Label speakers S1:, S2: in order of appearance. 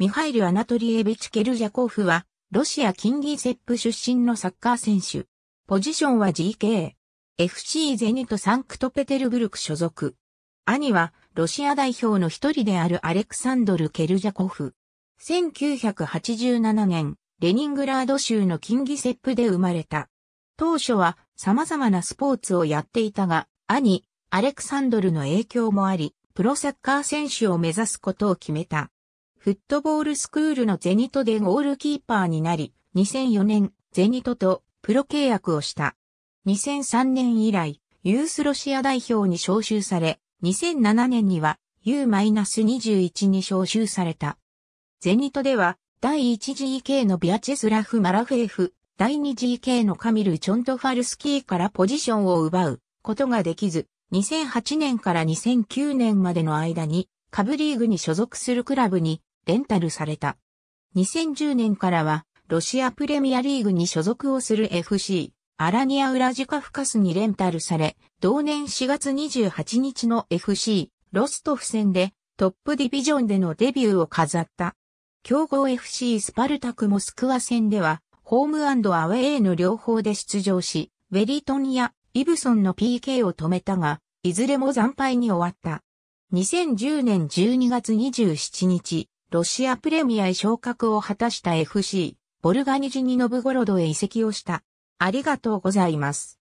S1: ミハイル・アナトリエビチ・ケルジャコフは、ロシア・キンギセップ出身のサッカー選手。ポジションは GK。FC ゼニト・サンクトペテルブルク所属。兄は、ロシア代表の一人であるアレクサンドル・ケルジャコフ。1987年、レニングラード州のキンギセップで生まれた。当初は様々なスポーツをやっていたが、兄、アレクサンドルの影響もあり、プロサッカー選手を目指すことを決めた。フットボールスクールのゼニトでゴールキーパーになり、2004年、ゼニトとプロ契約をした。2003年以来、ユースロシア代表に招集され、2007年には U-21 に招集された。ゼニトでは、第 1GK のビアチェスラフ・マラフェーフ、第 2GK のカミル・チョントファルスキーからポジションを奪うことができず、2008年から2009年までの間に、下部リーグに所属するクラブにレンタルされた。2010年からは、ロシアプレミアリーグに所属をする FC、アラニア・ウラジカフカスにレンタルされ、同年4月28日の FC、ロストフ戦で、トップディビジョンでのデビューを飾った。強豪 FC スパルタクモスクワ戦では、ホームアウェーの両方で出場し、ウェリトンやイブソンの PK を止めたが、いずれも惨敗に終わった。2010年12月27日、ロシアプレミアへ昇格を果たした FC、ボルガニジニノブゴロドへ移籍をした。ありがとうございます。